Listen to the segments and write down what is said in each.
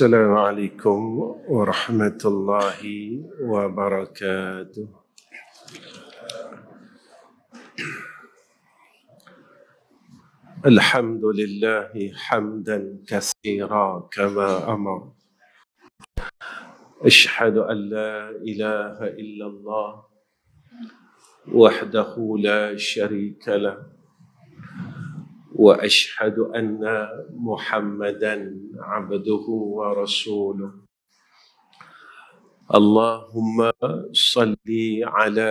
السلام عليكم ورحمة الله وبركاته الحمد لله حمدا كثيرا كما أمر أشهد أن لا إله إلا الله وحده لا شريك له واشهد ان محمدا عبده ورسوله اللهم صل على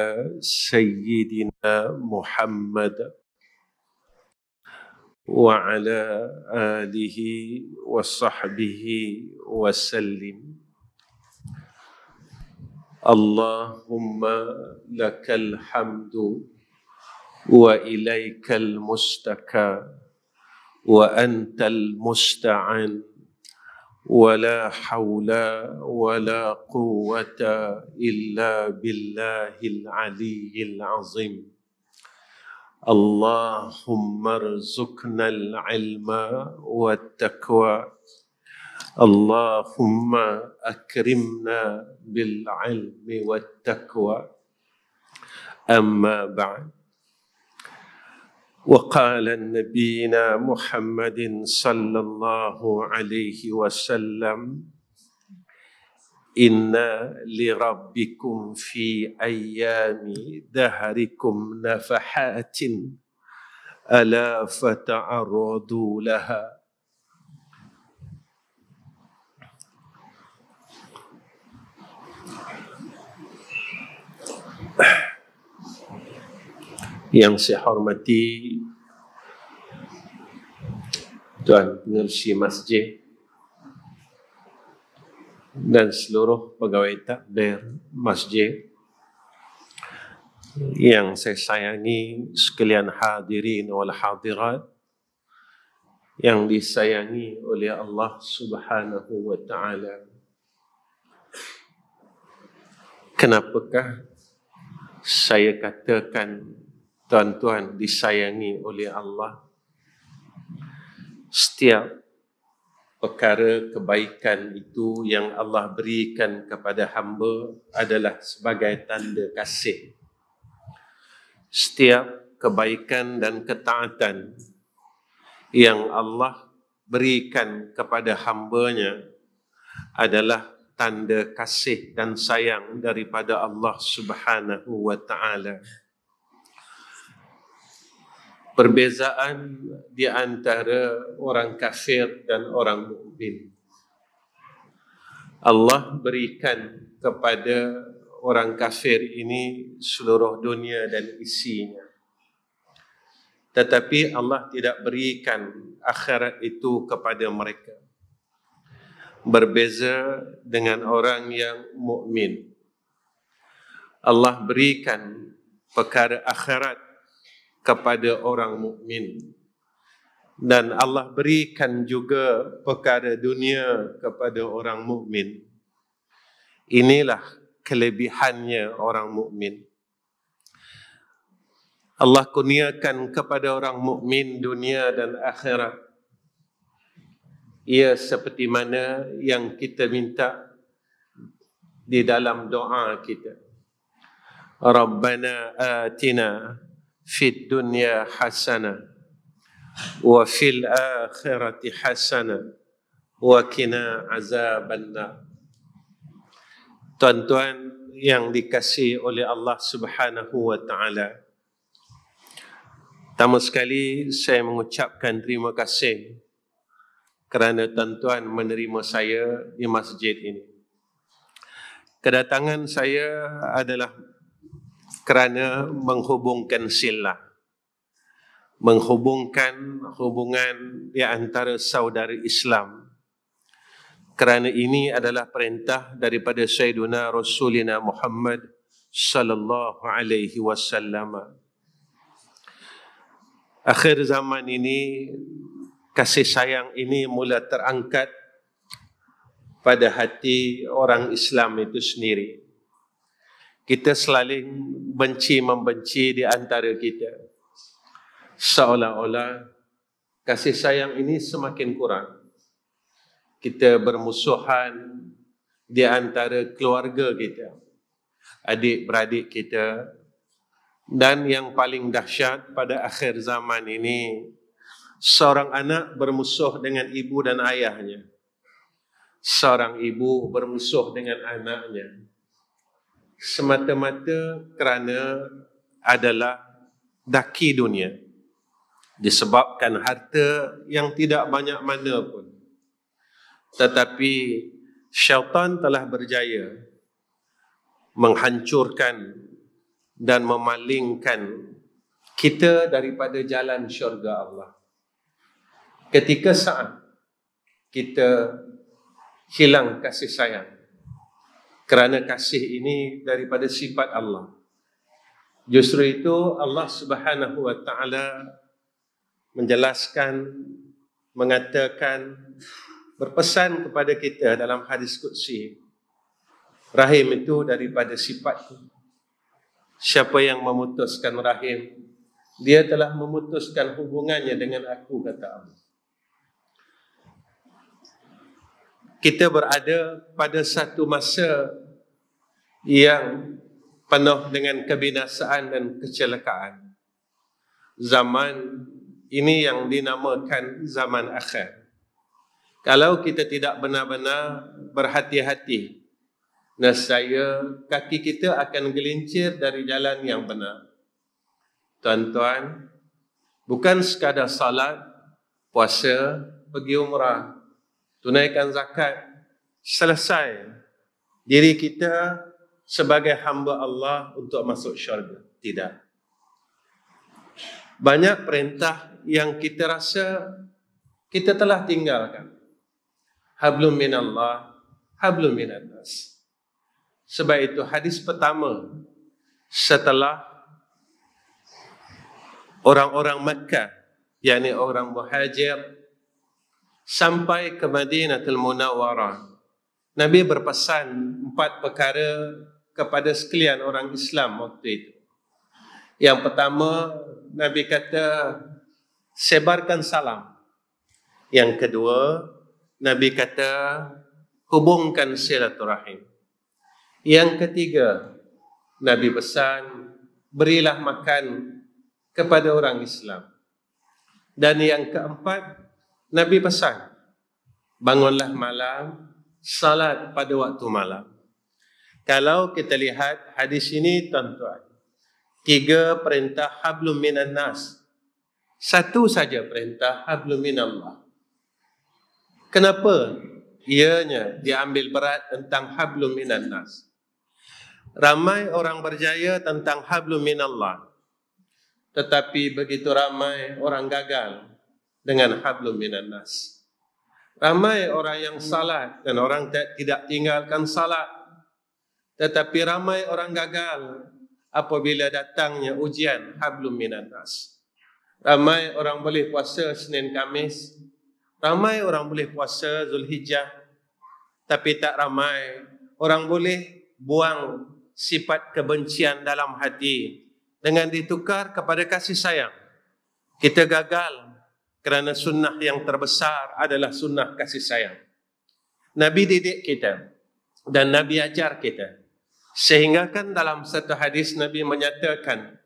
سيدنا محمد وعلى اله وصحبه وسلم اللهم لك الحمد واليك المستكى وانت المستعان ولا حول ولا قوه الا بالله العلي العظيم اللهم ارزقنا العلم والتقوى اللهم اكرمنا بالعلم والتقوى اما بعد وقال نبينا محمد صلى الله عليه وسلم إن لربكم في أيام دهركم نفحات ألا فتعرضوا لها Yeah. Yang saya hormati Tuan Pengerusi Masjid dan seluruh pegawai takbir masjid yang saya sayangi sekalian hadirin wal hadirat yang disayangi oleh Allah Subhanahu wa taala kenapakah saya katakan tuan-tuan disayangi oleh Allah setiap perkara kebaikan itu yang Allah berikan kepada hamba adalah sebagai tanda kasih setiap kebaikan dan ketaatan yang Allah berikan kepada hambanya adalah tanda kasih dan sayang daripada Allah Subhanahu wa taala perbezaan di antara orang kafir dan orang mukmin. Allah berikan kepada orang kafir ini seluruh dunia dan isinya. Tetapi Allah tidak berikan akhirat itu kepada mereka. Berbeza dengan orang yang mukmin. Allah berikan perkara akhirat kepada orang mukmin dan Allah berikan juga perkara dunia kepada orang mukmin inilah kelebihannya orang mukmin Allah kurniakan kepada orang mukmin dunia dan akhirat ia seperti mana yang kita minta di dalam doa kita Rabbana atina في الدنيا حسنة، وفي الآخرة حسنة، وكنا عذاب النار Tuan-tuan yang dikasihi oleh Allah subhanahu wa ta'ala Pertama sekali saya mengucapkan terima kasih Kerana tuan-tuan menerima saya di masjid ini Kedatangan saya adalah kerana menghubungkan sila menghubungkan hubungan di antara saudara Islam kerana ini adalah perintah daripada Sayyiduna Rasulina Muhammad sallallahu alaihi wasallam akhir zaman ini kasih sayang ini mula terangkat pada hati orang Islam itu sendiri kita selalih benci membenci di antara kita seolah-olah kasih sayang ini semakin kurang kita bermusuhan di antara keluarga kita adik beradik kita dan yang paling dahsyat pada akhir zaman ini seorang anak bermusuh dengan ibu dan ayahnya seorang ibu bermusuh dengan anaknya semata-mata kerana adalah daki dunia disebabkan harta yang tidak banyak mana pun tetapi syaitan telah berjaya menghancurkan dan memalingkan kita daripada jalan syurga Allah ketika saat kita hilang kasih sayang kerana kasih ini daripada sifat Allah. Justru itu Allah Subhanahu wa taala menjelaskan mengatakan berpesan kepada kita dalam hadis qudsi rahim itu daripada sifat siapa yang memutuskan rahim dia telah memutuskan hubungannya dengan aku kata Allah kita berada pada satu masa yang penuh dengan kebinasaan dan kecelakaan. Zaman ini yang dinamakan zaman akhir. Kalau kita tidak benar-benar berhati-hati, nescaya kaki kita akan gelincir dari jalan yang benar. Tuan-tuan, bukan sekadar salat, puasa, pergi umrah, tunaikan zakat, selesai diri kita sebagai hamba Allah untuk masuk syurga. Tidak. Banyak perintah yang kita rasa kita telah tinggalkan. Hablum minallah, hablum minannas. Sebab itu hadis pertama setelah orang-orang Mekah, yakni orang muhajir, sampai ke Madinah Madinatul Munawwarah. Nabi berpesan empat perkara kepada sekalian orang Islam waktu itu. Yang pertama, Nabi kata sebarkan salam. Yang kedua, Nabi kata hubungkan silaturahim. Yang ketiga, Nabi pesan berilah makan kepada orang Islam. Dan yang keempat, Nabi pesan, bangunlah malam, salat pada waktu malam. Kalau kita lihat hadis ini tuan-tuan, tiga perintah hablum minan nas. Satu saja perintah hablum minallah. Kenapa ianya diambil berat tentang hablum minan nas? Ramai orang berjaya tentang hablum minallah. Tetapi begitu ramai orang gagal dengan hablum minan nas. Ramai orang yang salah dan orang tidak tinggalkan salah Tetapi ramai orang gagal apabila datangnya ujian hablum minan nas. Ramai orang boleh puasa Senin Kamis. Ramai orang boleh puasa Zulhijjah. Tapi tak ramai orang boleh buang sifat kebencian dalam hati dengan ditukar kepada kasih sayang. Kita gagal kerana sunnah yang terbesar adalah sunnah kasih sayang. Nabi didik kita dan Nabi ajar kita. Sehingga kan dalam satu hadis Nabi menyatakan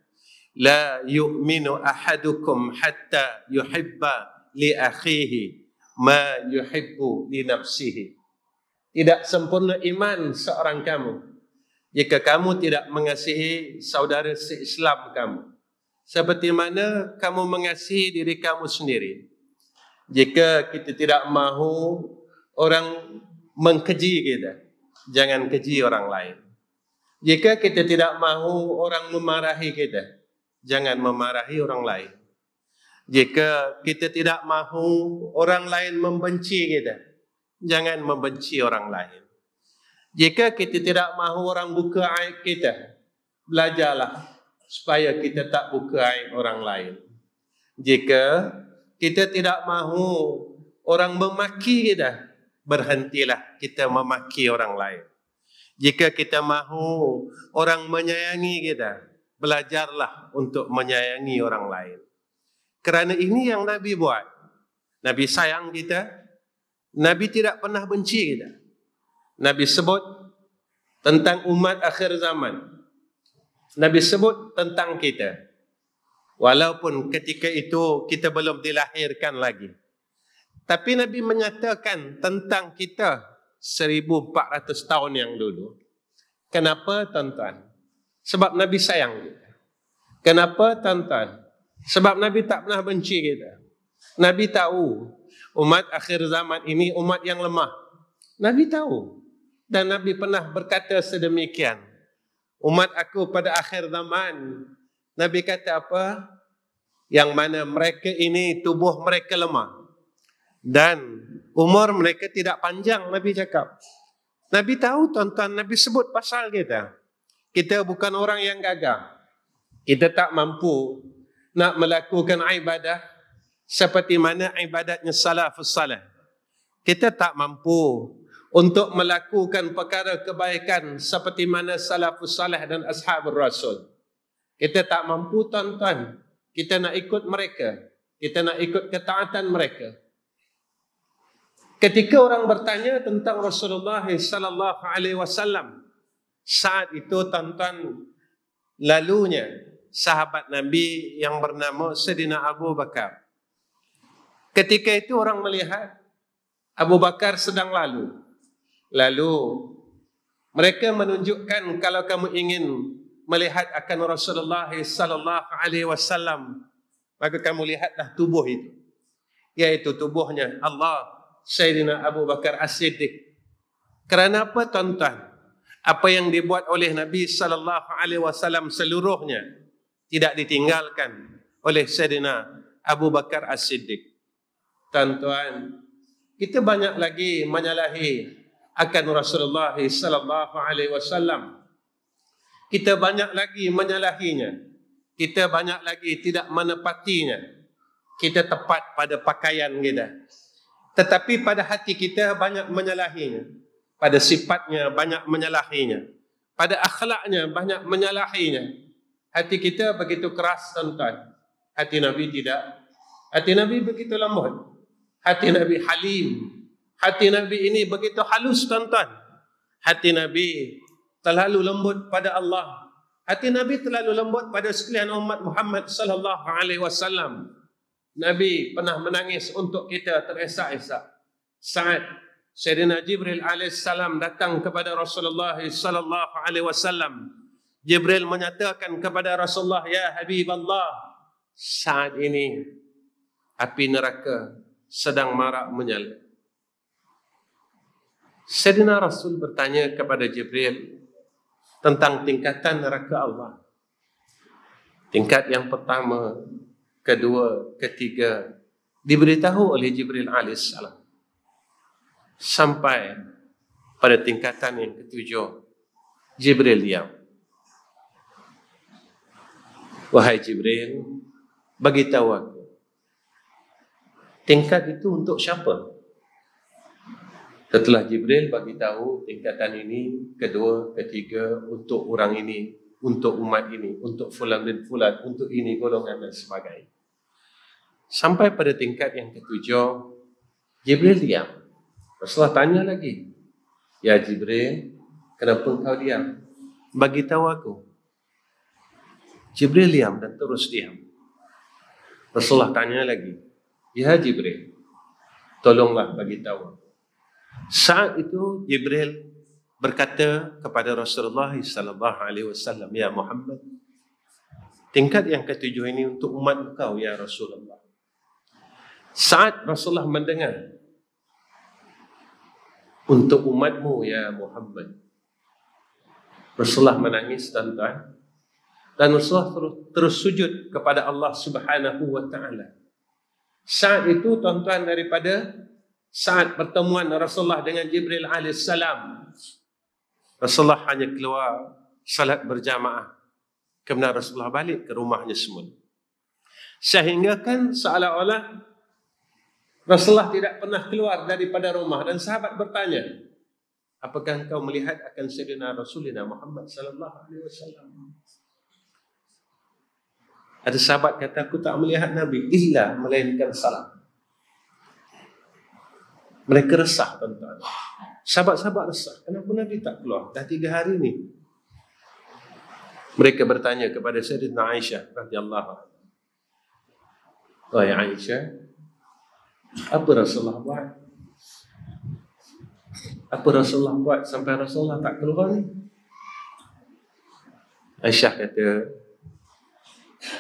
la yu'minu ahadukum hatta yuhibba li akhihi ma yuhibbu li nafsihi. Tidak sempurna iman seorang kamu jika kamu tidak mengasihi saudara seislam kamu seperti mana kamu mengasihi diri kamu sendiri. Jika kita tidak mahu orang mengkeji kita, jangan keji orang lain. Jika kita tidak mahu orang memarahi kita, jangan memarahi orang lain. Jika kita tidak mahu orang lain membenci kita, jangan membenci orang lain. Jika kita tidak mahu orang buka air kita, belajarlah supaya kita tak buka aib orang lain. Jika kita tidak mahu orang memaki kita, berhentilah kita memaki orang lain. Jika kita mahu orang menyayangi kita, belajarlah untuk menyayangi orang lain. Kerana ini yang Nabi buat. Nabi sayang kita. Nabi tidak pernah benci kita. Nabi sebut tentang umat akhir zaman. Nabi sebut tentang kita. Walaupun ketika itu kita belum dilahirkan lagi. Tapi Nabi menyatakan tentang kita 1400 tahun yang dulu. Kenapa tuan-tuan? Sebab Nabi sayang kita. Kenapa tuan-tuan? Sebab Nabi tak pernah benci kita. Nabi tahu umat akhir zaman ini umat yang lemah. Nabi tahu. Dan Nabi pernah berkata sedemikian umat aku pada akhir zaman. Nabi kata apa? Yang mana mereka ini tubuh mereka lemah. Dan umur mereka tidak panjang, Nabi cakap. Nabi tahu tuan-tuan, Nabi sebut pasal kita. Kita bukan orang yang gagah. Kita tak mampu nak melakukan ibadah seperti mana ibadatnya salafus salaf. Kita tak mampu untuk melakukan perkara kebaikan seperti mana salafus salih dan ashabul rasul. Kita tak mampu tuan-tuan. Kita nak ikut mereka. Kita nak ikut ketaatan mereka. Ketika orang bertanya tentang Rasulullah sallallahu alaihi wasallam saat itu tuan-tuan lalunya sahabat Nabi yang bernama Sedina Abu Bakar. Ketika itu orang melihat Abu Bakar sedang lalu. Lalu mereka menunjukkan kalau kamu ingin melihat akan Rasulullah sallallahu alaihi wasallam maka kamu lihatlah tubuh itu iaitu tubuhnya Allah Sayyidina Abu Bakar As-Siddiq. Kerana apa tuan-tuan? Apa yang dibuat oleh Nabi sallallahu alaihi wasallam seluruhnya tidak ditinggalkan oleh Sayyidina Abu Bakar As-Siddiq. Tuan-tuan, kita banyak lagi menyalahi akan Rasulullah sallallahu alaihi wasallam. Kita banyak lagi menyalahinya. Kita banyak lagi tidak menepatinya. Kita tepat pada pakaian kita. Tetapi pada hati kita banyak menyalahinya. Pada sifatnya banyak menyalahinya. Pada akhlaknya banyak menyalahinya. Hati kita begitu keras tuan Hati Nabi tidak. Hati Nabi begitu lembut. Hati Nabi halim. Hati Nabi ini begitu halus tuan-tuan. Hati Nabi terlalu lembut pada Allah. Hati Nabi terlalu lembut pada sekalian umat Muhammad sallallahu alaihi wasallam. Nabi pernah menangis untuk kita teresak-esak. Saat Sayyidina Jibril alaihissalam datang kepada Rasulullah sallallahu alaihi wasallam. Jibril menyatakan kepada Rasulullah, "Ya Habiballah, saat ini api neraka sedang marak menyala." Sedina Rasul bertanya kepada Jibril tentang tingkatan neraka Allah. Tingkat yang pertama, kedua, ketiga diberitahu oleh Jibril AS. Sampai pada tingkatan yang ketujuh, Jibril diam. Wahai Jibril, bagi tahu aku, tingkat itu untuk Siapa? Setelah Jibril bagi tahu tingkatan ini, kedua, ketiga, untuk orang ini, untuk umat ini, untuk fulan dan fulan, untuk ini golongan dan sebagainya. Sampai pada tingkat yang ketujuh, Jibril diam. Rasulullah tanya lagi, Ya Jibril, kenapa kau diam? Bagi tahu aku. Jibril diam dan terus diam. Rasulullah tanya lagi, Ya Jibril, tolonglah bagi tahu aku. Saat itu Jibril berkata kepada Rasulullah sallallahu alaihi wasallam ya Muhammad tingkat yang ketujuh ini untuk umat kau ya Rasulullah. Saat Rasulullah mendengar untuk umatmu ya Muhammad. Rasulullah menangis dan tuan dan Rasulullah terus, terus sujud kepada Allah Subhanahu wa taala. Saat itu tuan-tuan daripada saat pertemuan Rasulullah dengan Jibril alaihissalam. Rasulullah hanya keluar salat berjamaah. Kemudian Rasulullah balik ke rumahnya semua. Sehingga kan seolah-olah Rasulullah tidak pernah keluar daripada rumah dan sahabat bertanya, apakah kau melihat akan Sayyidina Rasulina Muhammad sallallahu alaihi wasallam? Ada sahabat kata aku tak melihat Nabi illa melainkan salat. Mereka resah tuan-tuan Sahabat-sahabat resah Kenapa Nabi tak keluar dah tiga hari ni Mereka bertanya kepada Sayyidina Aisyah Rati Allah Wahai Aisyah Apa Rasulullah buat Apa Rasulullah buat sampai Rasulullah tak keluar ni Aisyah kata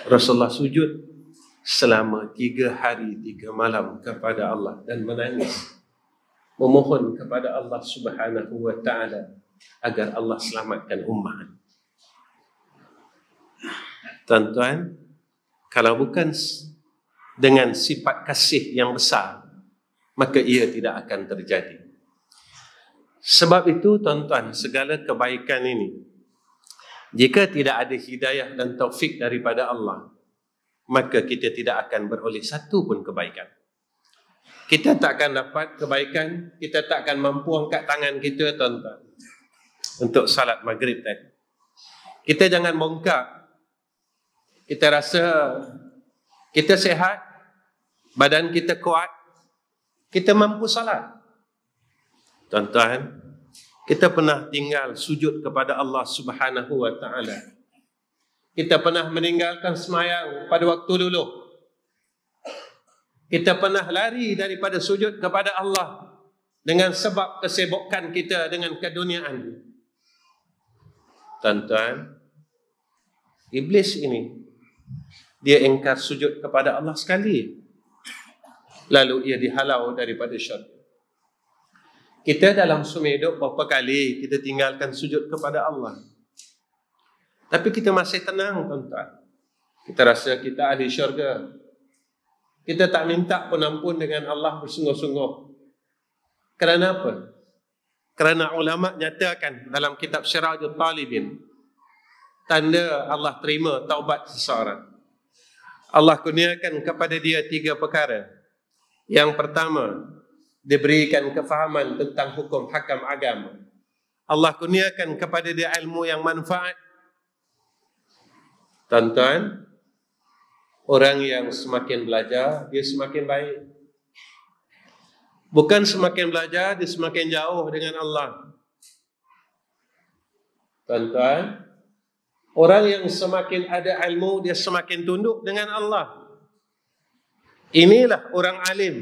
Rasulullah sujud selama tiga hari tiga malam kepada Allah dan menangis memohon kepada Allah Subhanahu wa taala agar Allah selamatkan ummah. Tuan-tuan, kalau bukan dengan sifat kasih yang besar, maka ia tidak akan terjadi. Sebab itu, tuan-tuan, segala kebaikan ini, jika tidak ada hidayah dan taufik daripada Allah, maka kita tidak akan beroleh satu pun kebaikan kita takkan dapat kebaikan, kita takkan mampu angkat tangan kita tuan-tuan untuk salat maghrib tadi. Kita jangan bongkak. Kita rasa kita sehat, badan kita kuat, kita mampu salat. Tuan-tuan, kita pernah tinggal sujud kepada Allah Subhanahu Wa Taala. Kita pernah meninggalkan semayang pada waktu dulu. Kita pernah lari daripada sujud kepada Allah dengan sebab kesibukan kita dengan keduniaan. Tuan-tuan, iblis ini dia ingkar sujud kepada Allah sekali. Lalu ia dihalau daripada syurga. Kita dalam semua hidup berapa kali kita tinggalkan sujud kepada Allah. Tapi kita masih tenang, tuan-tuan. Kita rasa kita ada syurga. Kita tak minta penampun dengan Allah bersungguh-sungguh. Kerana apa? Kerana ulama nyatakan dalam kitab Syirajul Talibin tanda Allah terima taubat seseorang. Allah kurniakan kepada dia tiga perkara. Yang pertama, diberikan kefahaman tentang hukum hakam agama. Allah kurniakan kepada dia ilmu yang manfaat. Tuan-tuan, orang yang semakin belajar dia semakin baik bukan semakin belajar dia semakin jauh dengan Allah tuan-tuan orang yang semakin ada ilmu dia semakin tunduk dengan Allah inilah orang alim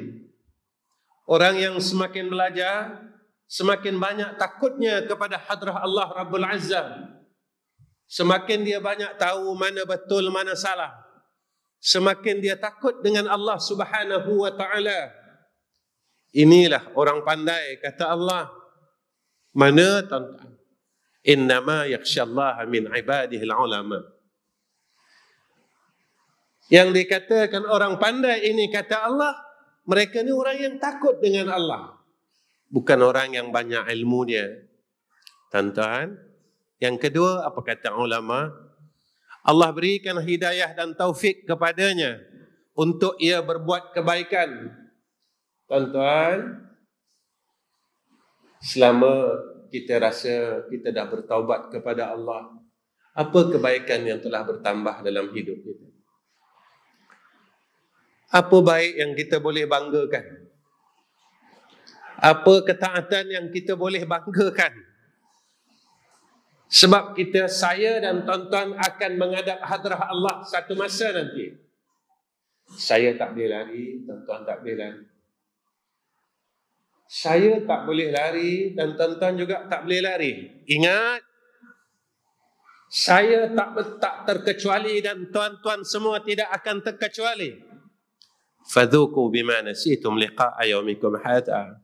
orang yang semakin belajar semakin banyak takutnya kepada hadrah Allah Rabbul Azza semakin dia banyak tahu mana betul mana salah semakin dia takut dengan Allah Subhanahu wa taala. Inilah orang pandai kata Allah. Mana tuan-tuan? Innama yakhshallaha min ibadihi ulama Yang dikatakan orang pandai ini kata Allah, mereka ni orang yang takut dengan Allah. Bukan orang yang banyak ilmunya dia. Tuan-tuan, yang kedua apa kata ulama? Allah berikan hidayah dan taufik kepadanya untuk ia berbuat kebaikan. Tuan-tuan, selama kita rasa kita dah bertaubat kepada Allah, apa kebaikan yang telah bertambah dalam hidup kita? Apa baik yang kita boleh banggakan? Apa ketaatan yang kita boleh banggakan? Sebab kita, saya dan tuan-tuan akan menghadap hadrah Allah satu masa nanti. Saya tak boleh lari, tuan-tuan tak boleh lari. Saya tak boleh lari dan tuan-tuan juga tak boleh lari. Ingat, saya tak, tak terkecuali dan tuan-tuan semua tidak akan terkecuali. فَذُوكُوا بِمَا نَسِيْتُمْ لِقَاءَ يَوْمِكُمْ حَيَتَهُ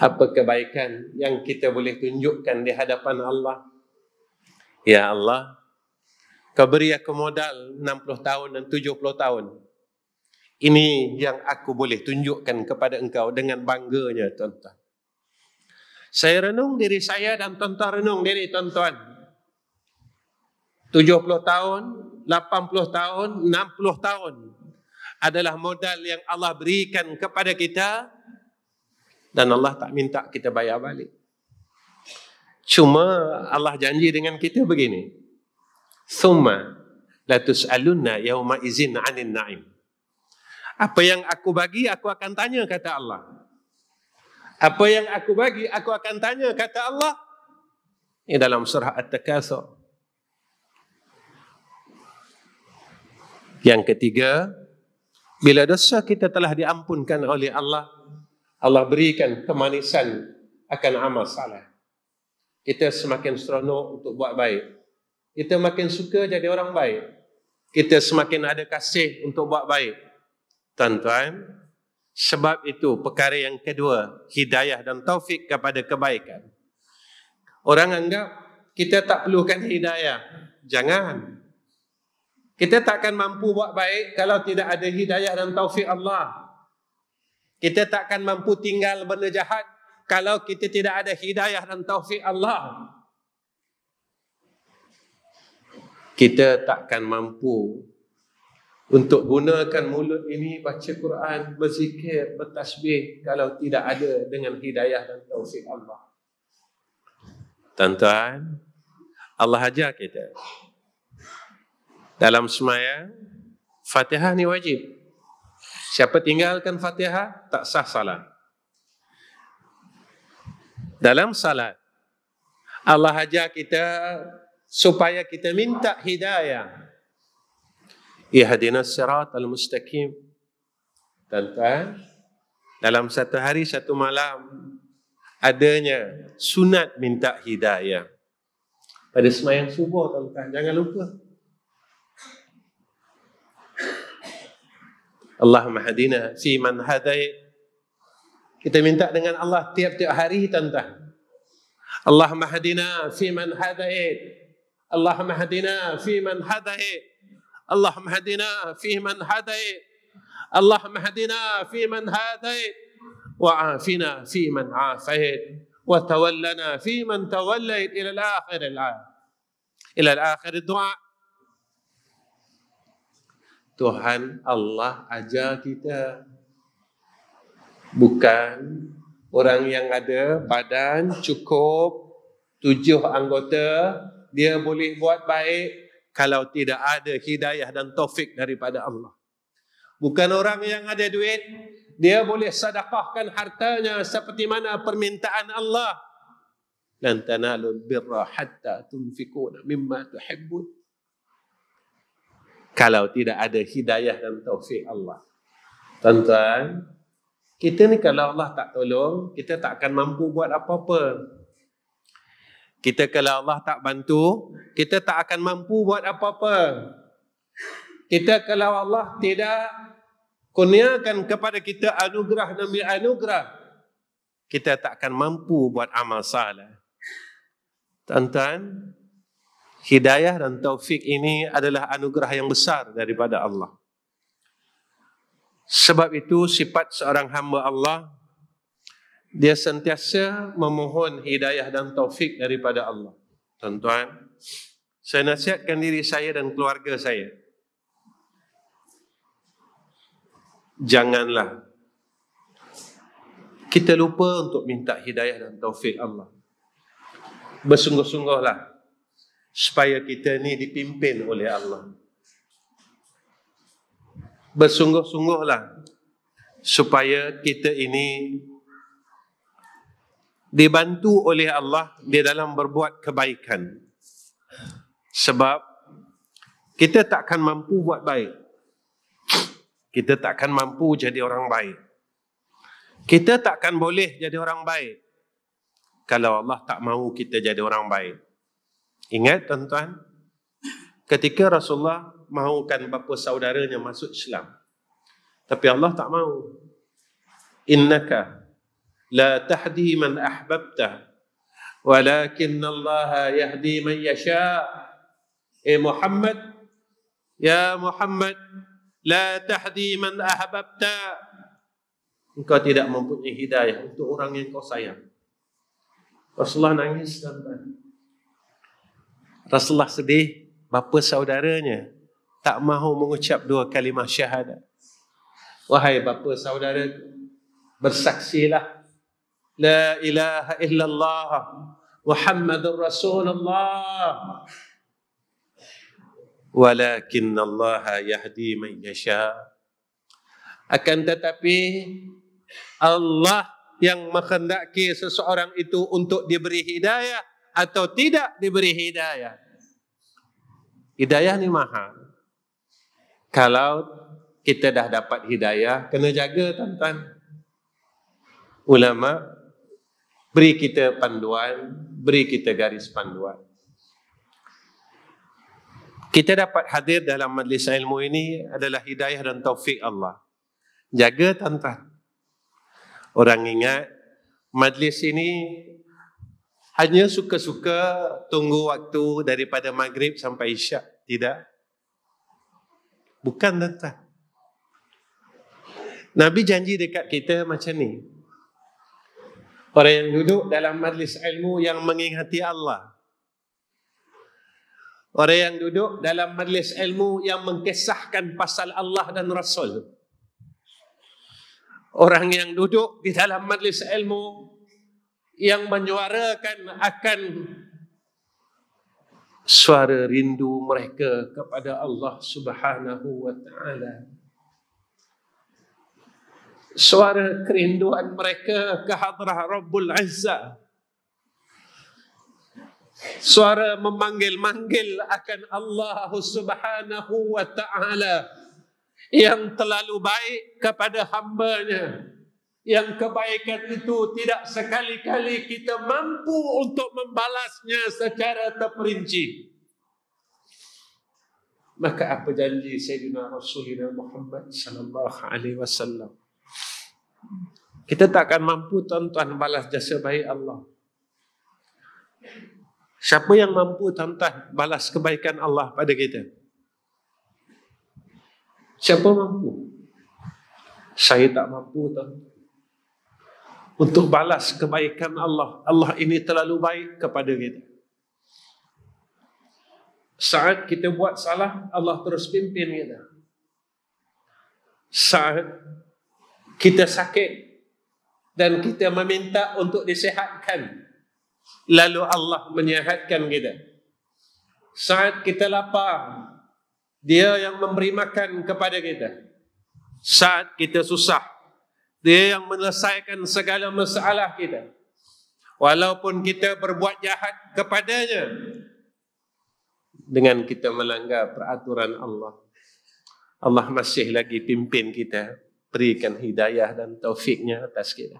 apa kebaikan yang kita boleh tunjukkan di hadapan Allah. Ya Allah, kau beri aku modal 60 tahun dan 70 tahun. Ini yang aku boleh tunjukkan kepada engkau dengan bangganya tuan-tuan. Saya renung diri saya dan tuan-tuan renung diri tuan-tuan. 70 tahun, 80 tahun, 60 tahun adalah modal yang Allah berikan kepada kita dan Allah tak minta kita bayar balik. Cuma Allah janji dengan kita begini. Summa la tus'alunna yauma izin Anin na'im. Apa yang aku bagi aku akan tanya kata Allah. Apa yang aku bagi aku akan tanya kata Allah. Ini dalam surah At-Takasur. Yang ketiga, bila dosa kita telah diampunkan oleh Allah, Allah berikan kemanisan akan amal salah. Kita semakin seronok untuk buat baik. Kita makin suka jadi orang baik. Kita semakin ada kasih untuk buat baik. Tuan-tuan, sebab itu perkara yang kedua, hidayah dan taufik kepada kebaikan. Orang anggap kita tak perlukan hidayah. Jangan. Kita takkan mampu buat baik kalau tidak ada hidayah dan taufik Allah kita takkan mampu tinggal benda jahat kalau kita tidak ada hidayah dan taufik Allah. Kita takkan mampu untuk gunakan mulut ini baca Quran, berzikir, bertasbih kalau tidak ada dengan hidayah dan taufik Allah. Tuan-tuan, Allah ajar kita. Dalam semayang, Fatihah ni wajib. Siapa tinggalkan Fatihah tak sah salat. Dalam salat Allah ajar kita supaya kita minta hidayah. Ihdinas siratal mustaqim. tentang dalam satu hari satu malam adanya sunat minta hidayah. Pada semayang subuh tuan-tuan, jangan lupa. Allahumma hadina fi man hadai. Kita minta dengan Allah tiap-tiap hari tanda. Allahumma hadina fi man hadai. Allahumma hadina fi man hadai. Allahumma hadina fi man hadai. Allahumma hadina fi man hadait. وعافنا في من عافيت وتولنا في من توليت إلى الآخر الآن إلى الآخر الدعاء Tuhan Allah aja kita bukan orang yang ada badan cukup tujuh anggota dia boleh buat baik kalau tidak ada hidayah dan taufik daripada Allah bukan orang yang ada duit dia boleh sedekahkan hartanya seperti mana permintaan Allah lan tanalul hatta tunfiquna mimma tuhibbun kalau tidak ada hidayah dan taufik Allah. Tuan-tuan, kita ni kalau Allah tak tolong, kita tak akan mampu buat apa-apa. Kita kalau Allah tak bantu, kita tak akan mampu buat apa-apa. Kita kalau Allah tidak kurniakan kepada kita anugerah demi anugerah, kita tak akan mampu buat amal salah. Tuan-tuan, hidayah dan taufik ini adalah anugerah yang besar daripada Allah. Sebab itu sifat seorang hamba Allah dia sentiasa memohon hidayah dan taufik daripada Allah. Tuan-tuan, saya nasihatkan diri saya dan keluarga saya. Janganlah kita lupa untuk minta hidayah dan taufik Allah. Bersungguh-sungguhlah supaya kita ni dipimpin oleh Allah. Bersungguh-sungguhlah supaya kita ini dibantu oleh Allah di dalam berbuat kebaikan. Sebab kita takkan mampu buat baik. Kita takkan mampu jadi orang baik. Kita takkan boleh jadi orang baik kalau Allah tak mahu kita jadi orang baik. Ingat tuan-tuan, ketika Rasulullah mahukan bapa saudaranya masuk Islam. Tapi Allah tak mahu. Innaka la tahdi man ahbabta walakin Allah yahdi man yasha. Eh Muhammad, ya Muhammad, la tahdi man ahbabta. Engkau tidak mempunyai hidayah untuk orang yang kau sayang. Rasulullah nangis dan berkata, Rasulullah sedih bapa saudaranya tak mahu mengucap dua kalimah syahadat. Wahai bapa saudara bersaksilah la ilaha illallah Muhammadur Rasulullah. Walakin Allah yahdi man yasha. Akan tetapi Allah yang menghendaki seseorang itu untuk diberi hidayah atau tidak diberi hidayah. Hidayah ni mahal. Kalau kita dah dapat hidayah, kena jaga tuan-tuan. Ulama beri kita panduan, beri kita garis panduan. Kita dapat hadir dalam majlis ilmu ini adalah hidayah dan taufik Allah. Jaga tuan Orang ingat majlis ini hanya suka-suka tunggu waktu daripada maghrib sampai isyak tidak bukan tentang Nabi janji dekat kita macam ni orang yang duduk dalam majlis ilmu yang mengingati Allah orang yang duduk dalam majlis ilmu yang mengkisahkan pasal Allah dan Rasul orang yang duduk di dalam majlis ilmu yang menyuarakan akan suara rindu mereka kepada Allah Subhanahu wa taala suara kerinduan mereka ke hadrah Rabbul Izza suara memanggil-manggil akan Allah Subhanahu wa taala yang terlalu baik kepada hamba-Nya yang kebaikan itu tidak sekali-kali kita mampu untuk membalasnya secara terperinci. Maka apa janji Sayyidina Rasulina Muhammad sallallahu alaihi wasallam? Kita tak akan mampu tuan-tuan balas jasa baik Allah. Siapa yang mampu tuan-tuan balas kebaikan Allah pada kita? Siapa mampu? Saya tak mampu tuan-tuan untuk balas kebaikan Allah. Allah ini terlalu baik kepada kita. Saat kita buat salah, Allah terus pimpin kita. Saat kita sakit dan kita meminta untuk disehatkan, lalu Allah menyehatkan kita. Saat kita lapar, dia yang memberi makan kepada kita. Saat kita susah, dia yang menyelesaikan segala masalah kita. Walaupun kita berbuat jahat kepadanya dengan kita melanggar peraturan Allah. Allah masih lagi pimpin kita, berikan hidayah dan taufiknya atas kita.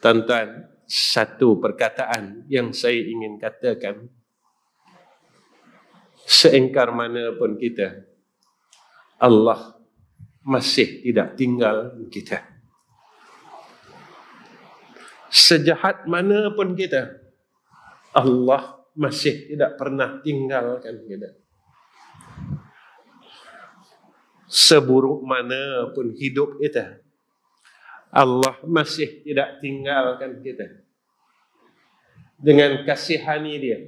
Tuan-tuan, satu perkataan yang saya ingin katakan. Seingkar mana pun kita, Allah masih tidak tinggal kita. Sejahat mana pun kita, Allah masih tidak pernah tinggalkan kita. Seburuk mana pun hidup kita, Allah masih tidak tinggalkan kita. Dengan kasihani dia.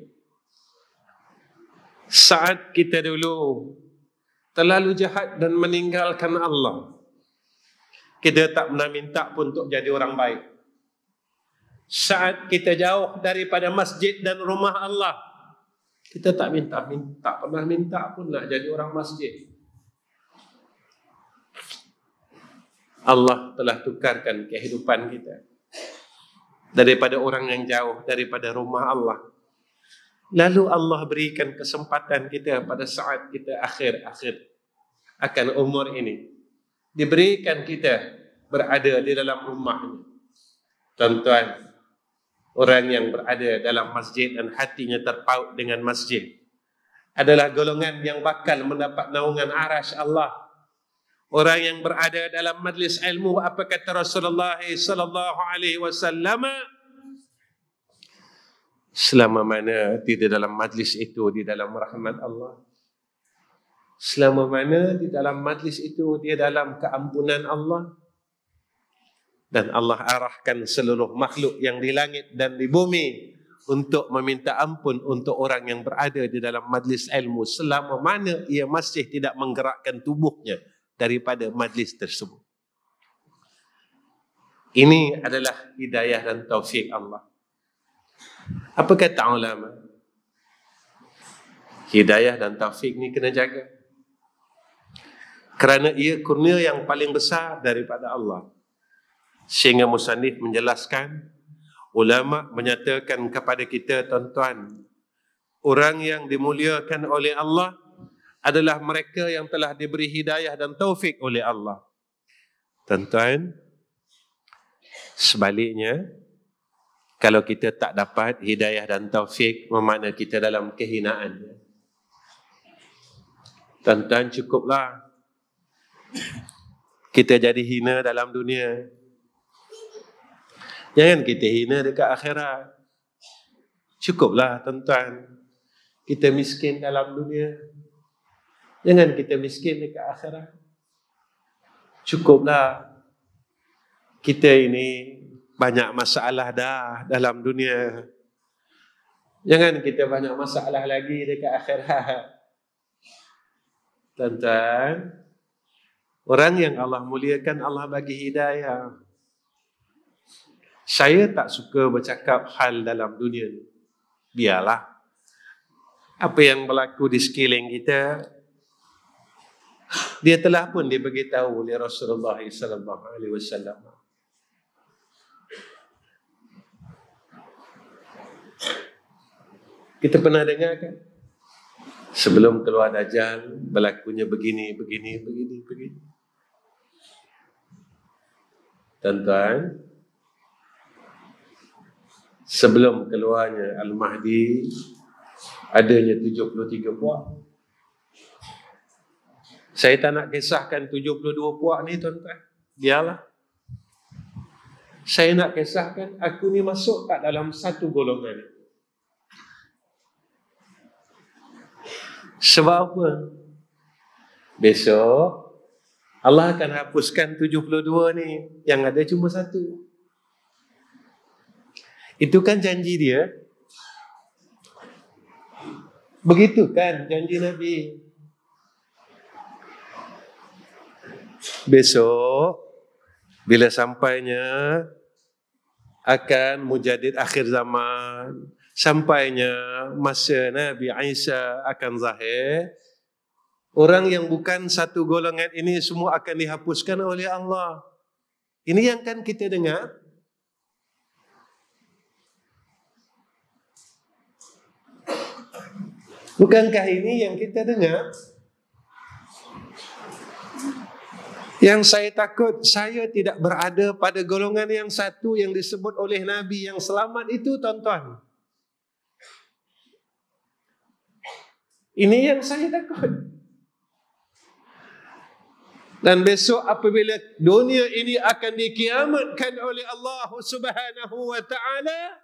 Saat kita dulu terlalu jahat dan meninggalkan Allah. Kita tak pernah minta pun untuk jadi orang baik. Saat kita jauh daripada masjid dan rumah Allah, kita tak minta, minta tak pernah minta pun nak jadi orang masjid. Allah telah tukarkan kehidupan kita daripada orang yang jauh daripada rumah Allah Lalu Allah berikan kesempatan kita pada saat kita akhir-akhir akan umur ini. Diberikan kita berada di dalam rumahnya. Tuan-tuan, orang yang berada dalam masjid dan hatinya terpaut dengan masjid adalah golongan yang bakal mendapat naungan aras Allah. Orang yang berada dalam majlis ilmu apa kata Rasulullah sallallahu alaihi wasallam selama mana dia dalam majlis itu di dalam rahmat Allah selama mana di dalam majlis itu dia dalam keampunan Allah dan Allah arahkan seluruh makhluk yang di langit dan di bumi untuk meminta ampun untuk orang yang berada di dalam majlis ilmu selama mana ia masih tidak menggerakkan tubuhnya daripada majlis tersebut. Ini adalah hidayah dan taufik Allah. Apa kata ulama? Hidayah dan taufik ni kena jaga. Kerana ia kurnia yang paling besar daripada Allah. Sehingga Musanif menjelaskan, ulama menyatakan kepada kita tuan-tuan, orang yang dimuliakan oleh Allah adalah mereka yang telah diberi hidayah dan taufik oleh Allah. Tuan-tuan, sebaliknya, kalau kita tak dapat hidayah dan taufik memakna kita dalam kehinaan tuan-tuan cukuplah kita jadi hina dalam dunia jangan kita hina dekat akhirat cukuplah tuan-tuan kita miskin dalam dunia jangan kita miskin dekat akhirat cukuplah kita ini banyak masalah dah dalam dunia. Jangan kita banyak masalah lagi dekat akhirat. Tuan-tuan, orang yang Allah muliakan, Allah bagi hidayah. Saya tak suka bercakap hal dalam dunia ni. Biarlah. Apa yang berlaku di sekeliling kita, dia telah pun diberitahu oleh Rasulullah SAW. alaihi wasallam. Kita pernah dengar kan? Sebelum keluar dajjal, berlakunya begini, begini, begini, begini. Tuan-tuan, sebelum keluarnya Al-Mahdi, adanya 73 puak. Saya tak nak kisahkan 72 puak ni, tuan-tuan. Biarlah. Saya nak kisahkan, aku ni masuk tak dalam satu golongan ni. Sebab apa? Besok Allah akan hapuskan 72 ni yang ada cuma satu. Itu kan janji dia. Begitu kan janji Nabi. Besok bila sampainya akan mujadid akhir zaman sampainya masa Nabi Aisyah akan zahir orang yang bukan satu golongan ini semua akan dihapuskan oleh Allah ini yang kan kita dengar bukankah ini yang kita dengar Yang saya takut, saya tidak berada pada golongan yang satu yang disebut oleh Nabi yang selamat itu, tuan-tuan. Ini yang saya takut. Dan besok apabila dunia ini akan dikiamatkan oleh Allah Subhanahu wa taala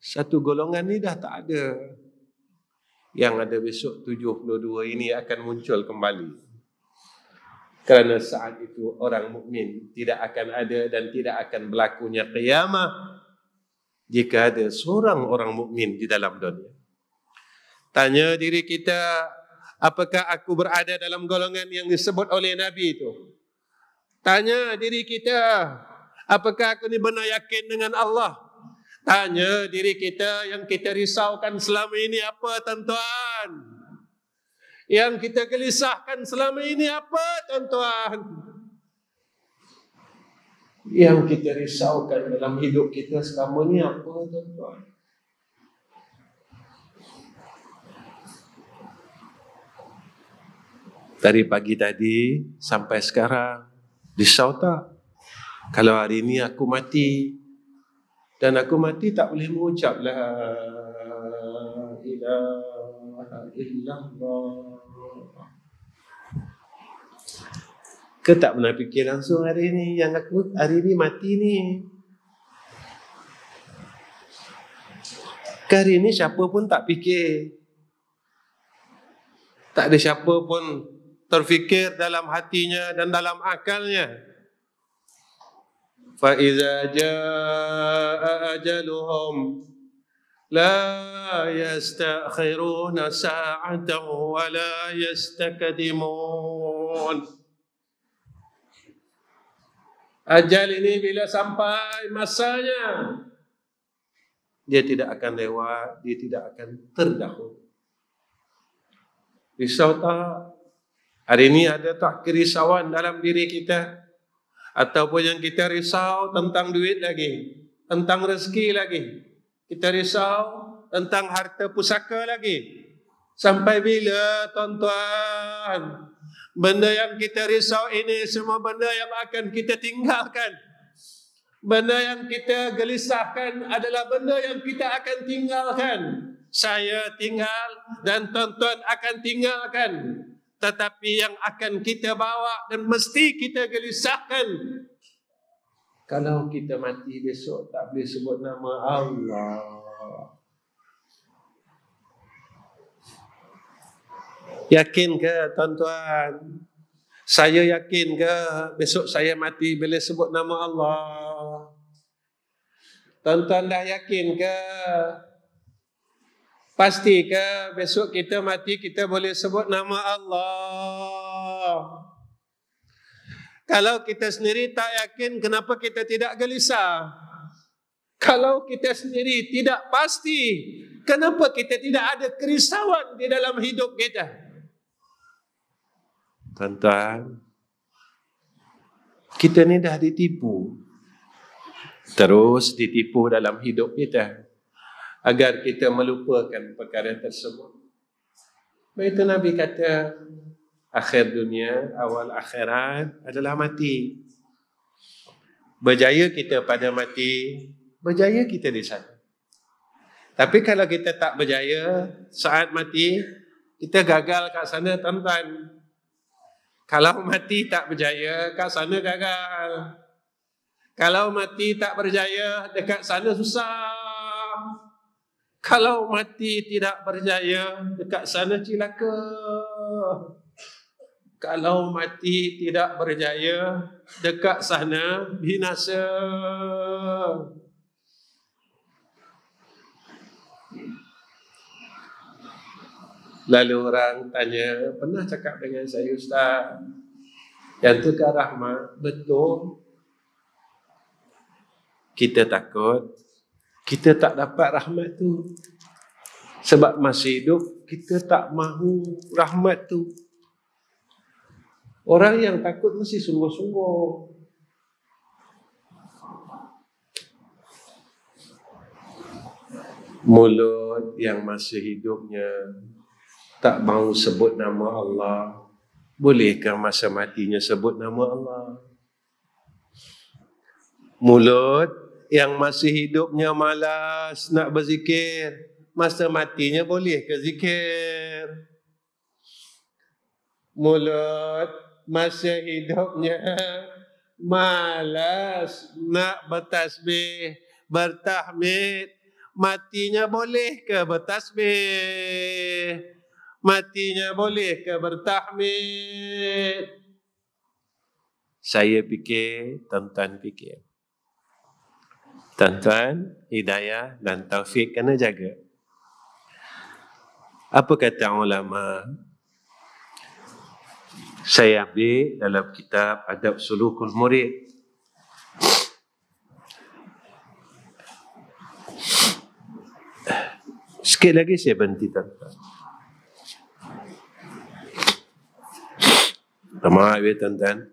satu golongan ni dah tak ada. Yang ada besok 72 ini akan muncul kembali. Kerana saat itu orang mukmin tidak akan ada dan tidak akan berlakunya kiamat jika ada seorang orang mukmin di dalam dunia. Tanya diri kita, apakah aku berada dalam golongan yang disebut oleh Nabi itu? Tanya diri kita, apakah aku ini benar yakin dengan Allah? Tanya diri kita yang kita risaukan selama ini apa tuan-tuan? Yang kita gelisahkan selama ini apa tuan-tuan? Yang kita risaukan dalam hidup kita selama ini apa tuan-tuan? dari pagi tadi sampai sekarang risau tak kalau hari ini aku mati dan aku mati tak boleh mengucap la ilaha illallah ke tak pernah fikir langsung hari ini yang aku hari ini mati ni ke hari ini siapa pun tak fikir tak ada siapa pun terfikir dalam hatinya dan dalam akalnya fa iza jaa ajaluhum la yastakhirun sa'atan wa la yastakdimun ajal ini bila sampai masanya dia tidak akan lewat dia tidak akan terdahulu risau tak Hari ini ada tak kerisauan dalam diri kita? Ataupun yang kita risau tentang duit lagi? Tentang rezeki lagi? Kita risau tentang harta pusaka lagi? Sampai bila tuan-tuan? Benda yang kita risau ini semua benda yang akan kita tinggalkan. Benda yang kita gelisahkan adalah benda yang kita akan tinggalkan. Saya tinggal dan tuan-tuan akan tinggalkan tetapi yang akan kita bawa dan mesti kita gelisahkan kalau kita mati besok tak boleh sebut nama Allah yakin ke tuan-tuan saya yakin ke besok saya mati bila sebut nama Allah tuan-tuan dah yakin ke Pasti ke besok kita mati kita boleh sebut nama Allah. Kalau kita sendiri tak yakin kenapa kita tidak gelisah? Kalau kita sendiri tidak pasti kenapa kita tidak ada kerisauan di dalam hidup kita? Tuan-tuan, kita ni dah ditipu. Terus ditipu dalam hidup kita. Kita agar kita melupakan perkara tersebut. Begitu Nabi kata, akhir dunia, awal akhirat adalah mati. Berjaya kita pada mati, berjaya kita di sana. Tapi kalau kita tak berjaya, saat mati, kita gagal kat sana, tuan-tuan. Kalau mati tak berjaya, kat sana gagal. Kalau mati tak berjaya, dekat sana susah. Kalau mati tidak berjaya, dekat sana cilaka. Kalau mati tidak berjaya, dekat sana binasa. Lalu orang tanya, pernah cakap dengan saya Ustaz, yang tu Kak Rahmat, betul kita takut kita tak dapat rahmat tu sebab masih hidup kita tak mahu rahmat tu orang yang takut mesti sungguh-sungguh mulut yang masih hidupnya tak mahu sebut nama Allah bolehkah masa matinya sebut nama Allah mulut yang masih hidupnya malas nak berzikir masa matinya boleh ke zikir mulut masa hidupnya malas nak bertasbih bertahmid matinya boleh ke bertasbih matinya boleh ke bertahmid saya fikir tuan-tuan fikir tuan-tuan, hidayah dan taufik kena jaga. Apa kata ulama? Saya ambil dalam kitab Adab Sulukul Murid. Sekali lagi saya berhenti tuan-tuan. Lama ya tuan-tuan.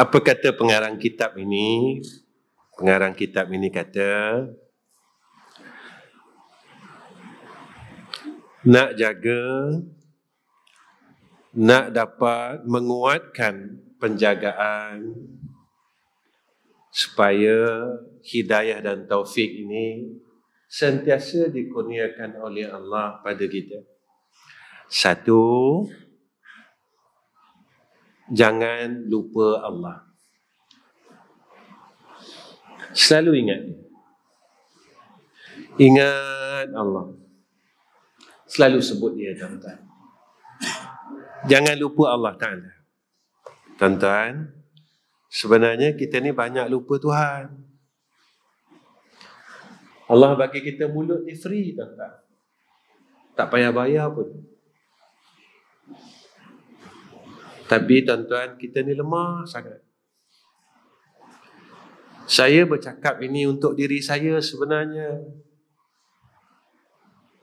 apa kata pengarang kitab ini? Pengarang kitab ini kata nak jaga nak dapat menguatkan penjagaan supaya hidayah dan taufik ini sentiasa dikurniakan oleh Allah pada kita. Satu, jangan lupa Allah. Selalu ingat. Ingat Allah. Selalu sebut dia, tuan-tuan. Jangan lupa Allah Ta'ala. Tuan-tuan, sebenarnya kita ni banyak lupa Tuhan. Allah bagi kita mulut ni free, tuan-tuan. Tak payah bayar pun. Tapi tuan-tuan, kita ni lemah sangat. Saya bercakap ini untuk diri saya sebenarnya.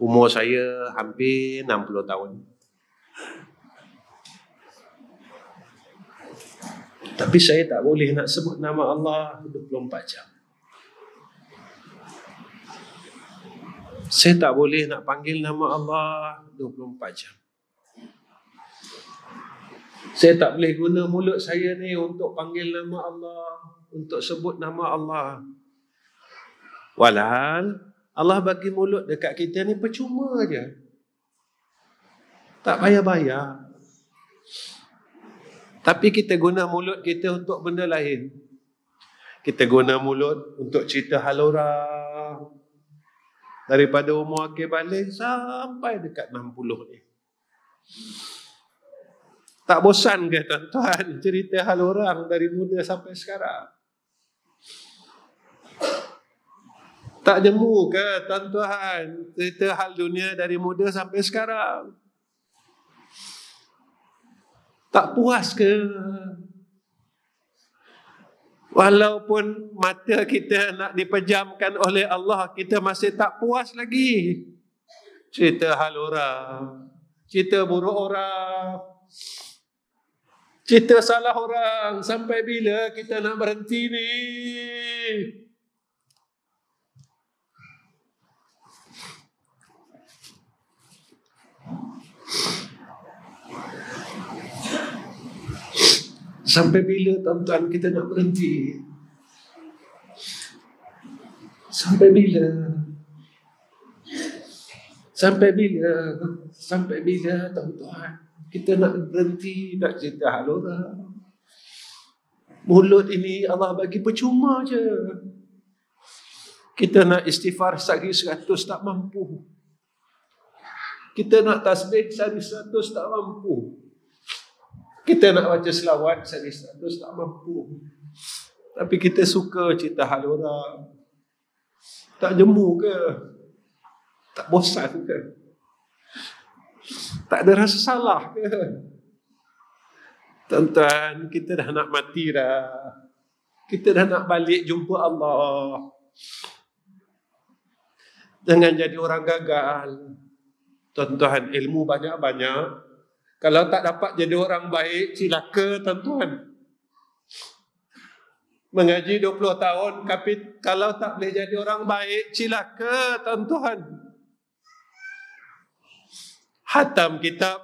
Umur saya hampir 60 tahun. Tapi saya tak boleh nak sebut nama Allah 24 jam. Saya tak boleh nak panggil nama Allah 24 jam. Saya tak boleh guna mulut saya ni untuk panggil nama Allah, untuk sebut nama Allah. Walhal, Allah bagi mulut dekat kita ni percuma aja, Tak payah-bayar. Tapi kita guna mulut kita untuk benda lain. Kita guna mulut untuk cerita hal orang. Daripada umur akhir balik sampai dekat 60 ni. Tak bosan ke tuan-tuan cerita hal orang dari muda sampai sekarang? Tak jemu ke tuan-tuan cerita hal dunia dari muda sampai sekarang? Tak puas ke? Walaupun mata kita nak dipejamkan oleh Allah, kita masih tak puas lagi. Cerita hal orang, cerita buruk orang. Cita salah orang. Sampai bila kita nak berhenti ni? Sampai bila tuan-tuan kita nak berhenti? Sampai bila? Sampai bila? Sampai bila tuan-tuan? kita nak berhenti nak cerita hal orang. Mulut ini Allah bagi percuma je. Kita nak istighfar sehari seratus tak mampu. Kita nak tasbih sehari seratus tak mampu. Kita nak baca selawat sehari seratus tak mampu. Tapi kita suka cerita hal orang. Tak jemu ke? Tak bosan ke? Tak ada rasa salah ke? Tuan-tuan, kita dah nak mati dah. Kita dah nak balik jumpa Allah. Jangan jadi orang gagal. Tuan-tuan, ilmu banyak-banyak. Kalau tak dapat jadi orang baik, silaka tuan-tuan. Mengaji 20 tahun, tapi kalau tak boleh jadi orang baik, silaka tuan-tuan khatam kitab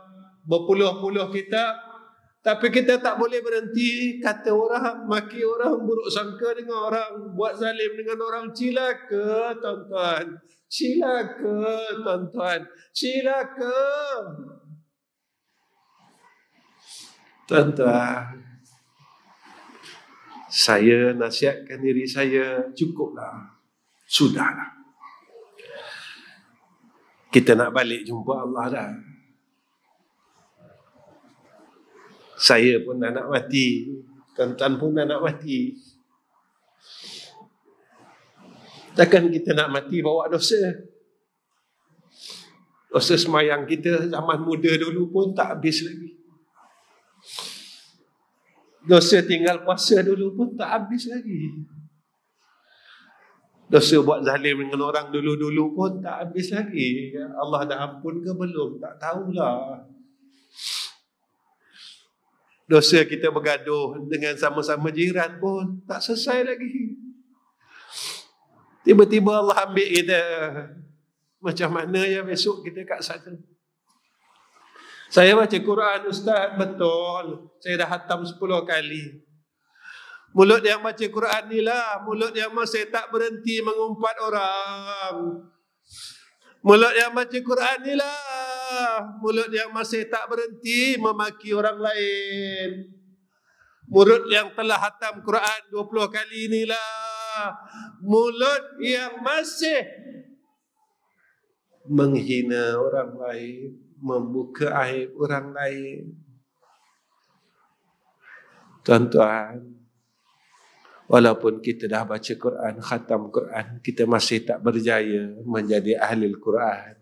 berpuluh-puluh kitab tapi kita tak boleh berhenti kata orang maki orang buruk sangka dengan orang buat zalim dengan orang cilaka tuan-tuan cilaka tuan-tuan cilaka tuan-tuan saya nasihatkan diri saya cukuplah sudahlah kita nak balik jumpa Allah dah. Saya pun dah nak mati. Tuan-tuan pun dah nak mati. Takkan kita nak mati bawa dosa? Dosa semayang kita zaman muda dulu pun tak habis lagi. Dosa tinggal puasa dulu pun tak habis lagi. Dosa buat zalim dengan orang dulu-dulu pun tak habis lagi. Allah dah ampun ke belum? Tak tahulah. Dosa kita bergaduh dengan sama-sama jiran pun tak selesai lagi. Tiba-tiba Allah ambil kita. Macam mana ya besok kita kat sana? Saya baca Quran Ustaz betul. Saya dah hatam 10 kali. Mulut yang baca Quran ni lah. Mulut yang masih tak berhenti mengumpat orang. Mulut yang baca Quran ni lah. Mulut yang masih tak berhenti memaki orang lain. Mulut yang telah hatam Quran 20 kali ni lah. Mulut yang masih menghina orang lain. Membuka aib orang lain. Tuan-tuan, Walaupun kita dah baca Quran, khatam Quran, kita masih tak berjaya menjadi ahli Quran.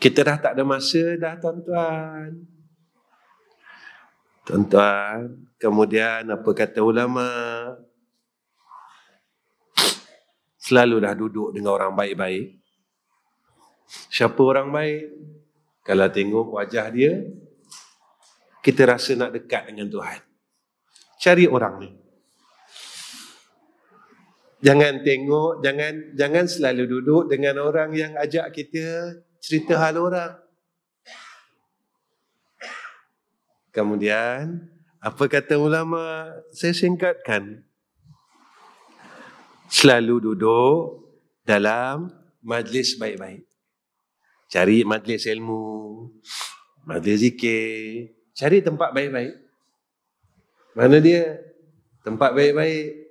Kita dah tak ada masa dah tuan-tuan. Tuan-tuan, kemudian apa kata ulama? Selalu dah duduk dengan orang baik-baik. Siapa orang baik? Kalau tengok wajah dia, kita rasa nak dekat dengan Tuhan cari orang ni. Jangan tengok, jangan jangan selalu duduk dengan orang yang ajak kita cerita hal orang. Kemudian, apa kata ulama? Saya singkatkan. Selalu duduk dalam majlis baik-baik. Cari majlis ilmu, majlis zikir, cari tempat baik-baik. Mana dia? Tempat baik-baik.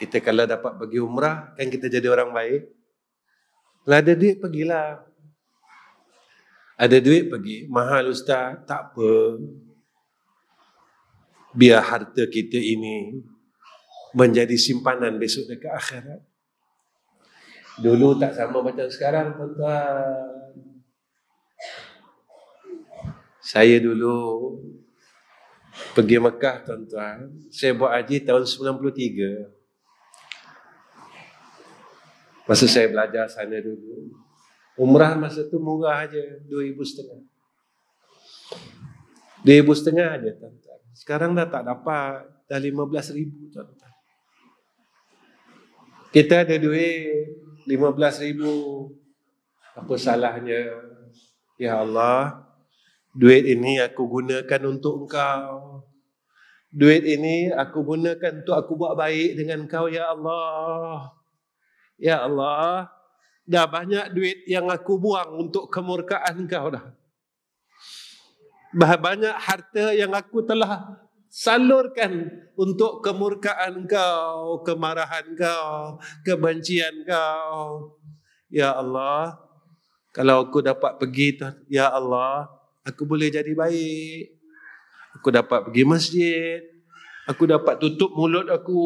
Kita kalau dapat pergi umrah, kan kita jadi orang baik. Kalau ada duit, pergilah. Ada duit, pergi. Mahal ustaz, tak apa. Biar harta kita ini menjadi simpanan besok dekat akhirat. Dulu tak sama macam sekarang, tuan-tuan. Saya dulu pergi Mekah tuan-tuan. Saya buat haji tahun 93. Masa saya belajar sana dulu. Umrah masa tu murah aja 2000 setengah. 2000 setengah aja tuan-tuan. Sekarang dah tak dapat dah 15000 tuan-tuan. Kita ada duit ribu. Apa salahnya? Ya Allah, duit ini aku gunakan untuk engkau. Duit ini aku gunakan untuk aku buat baik dengan kau ya Allah. Ya Allah, dah banyak duit yang aku buang untuk kemurkaan kau dah. bah Banyak harta yang aku telah salurkan untuk kemurkaan kau, kemarahan kau, kebencian kau. Ya Allah, kalau aku dapat pergi, ya Allah, aku boleh jadi baik aku dapat pergi masjid aku dapat tutup mulut aku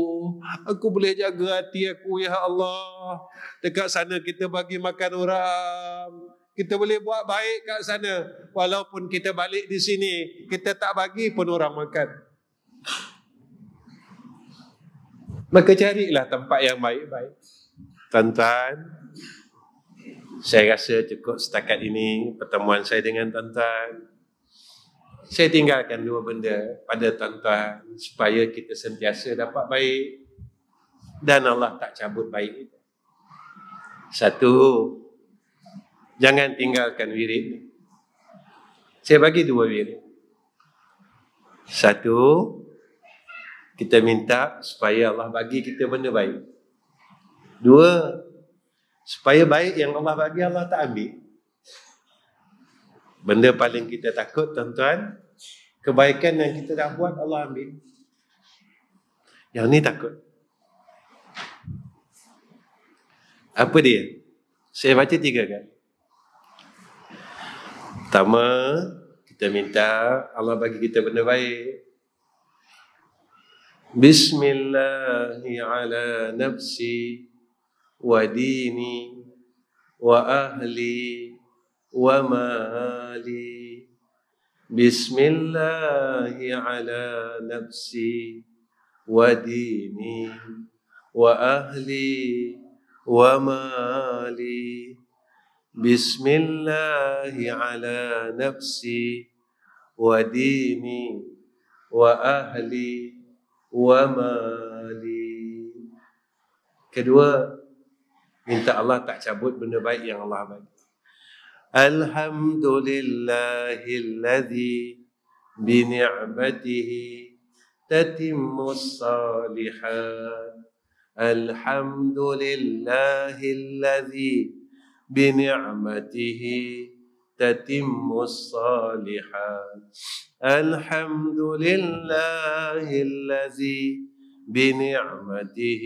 aku boleh jaga hati aku ya Allah dekat sana kita bagi makan orang kita boleh buat baik kat sana walaupun kita balik di sini kita tak bagi pun orang makan maka carilah tempat yang baik-baik tuan-tuan saya rasa cukup setakat ini pertemuan saya dengan tuan-tuan saya tinggalkan dua benda pada tuan-tuan supaya kita sentiasa dapat baik dan Allah tak cabut baik itu. Satu, jangan tinggalkan wirid. Saya bagi dua wirid. Satu, kita minta supaya Allah bagi kita benda baik. Dua, supaya baik yang Allah bagi Allah tak ambil. Benda paling kita takut tuan-tuan Kebaikan yang kita dah buat Allah ambil Yang ni takut Apa dia? Saya baca tiga kan? Pertama Kita minta Allah bagi kita benda baik Bismillahirrahmanirrahim Ala nafsi Wa dini Wa ahli ومالي بسم الله على نفسي وديني واهلي ومالي بسم الله على نفسي وديني واهلي ومالي kedua minta Allah tak cabut benda baik yang Allah bagi الحمد لله الذي بنعمته تتم الصالحات الحمد لله الذي بنعمته تتم الصالحات الحمد لله الذي بنعمته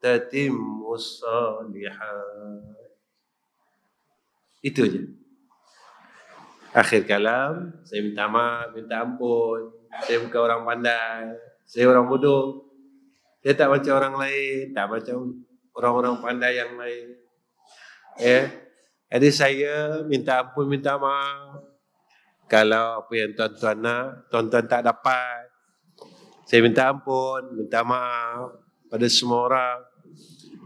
تتم الصالحات Itu aja. Akhir kalam, saya minta maaf, minta ampun. Saya bukan orang pandai. Saya orang bodoh. Saya tak macam orang lain. Tak macam orang-orang pandai yang lain. Ya. Yeah. Jadi saya minta ampun, minta maaf. Kalau apa yang tuan-tuan nak, tuan-tuan tak dapat. Saya minta ampun, minta maaf pada semua orang.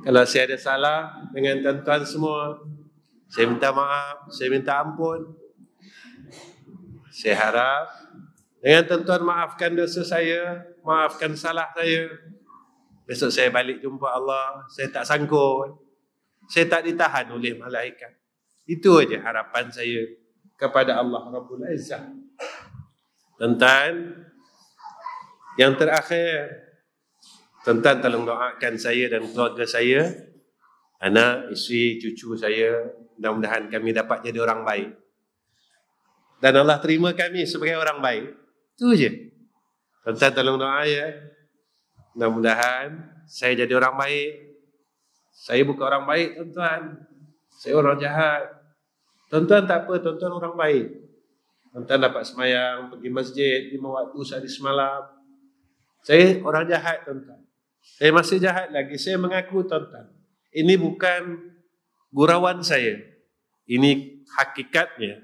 Kalau saya ada salah dengan tuan-tuan semua, saya minta maaf, saya minta ampun. Saya harap dengan tuan-tuan maafkan dosa saya, maafkan salah saya. Besok saya balik jumpa Allah, saya tak sangkut. Saya tak ditahan oleh malaikat. Itu aja harapan saya kepada Allah Rabbul Izzah. Tuan-tuan, yang terakhir, tuan-tuan tolong doakan saya dan keluarga saya anak, isteri, cucu saya. Mudah-mudahan kami dapat jadi orang baik. Dan Allah terima kami sebagai orang baik. Itu je. Tuan-tuan tolong doa ya. Mudah-mudahan saya jadi orang baik. Saya bukan orang baik, tuan-tuan. Saya orang jahat. Tuan-tuan tak apa, tuan-tuan orang baik. Tuan-tuan dapat semayang, pergi masjid, lima waktu sehari semalam. Saya orang jahat, tuan-tuan. Saya masih jahat lagi. Saya mengaku, tuan-tuan ini bukan gurauan saya. Ini hakikatnya.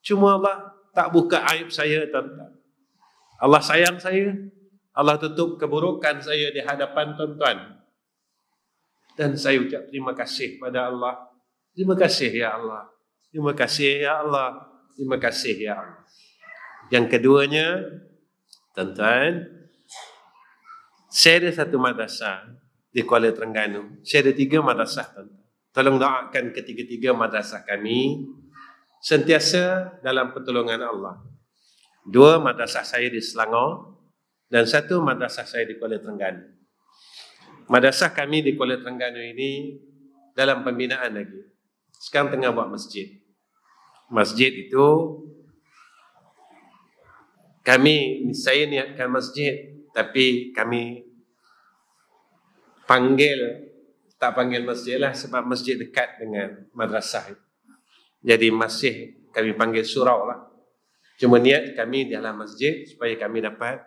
Cuma Allah tak buka aib saya tuan Allah sayang saya. Allah tutup keburukan saya di hadapan tuan-tuan. Dan saya ucap terima kasih pada Allah. Terima kasih ya Allah. Terima kasih ya Allah. Terima kasih ya Allah. Yang keduanya, tuan-tuan, saya ada satu madrasah di Kuala Terengganu. Saya ada tiga madrasah Tolong doakan ketiga-tiga madrasah kami sentiasa dalam pertolongan Allah. Dua madrasah saya di Selangor dan satu madrasah saya di Kuala Terengganu. Madrasah kami di Kuala Terengganu ini dalam pembinaan lagi. Sekarang tengah buat masjid. Masjid itu kami saya niatkan masjid tapi kami panggil tak panggil masjid lah sebab masjid dekat dengan madrasah jadi masih kami panggil surau lah cuma niat kami di dalam masjid supaya kami dapat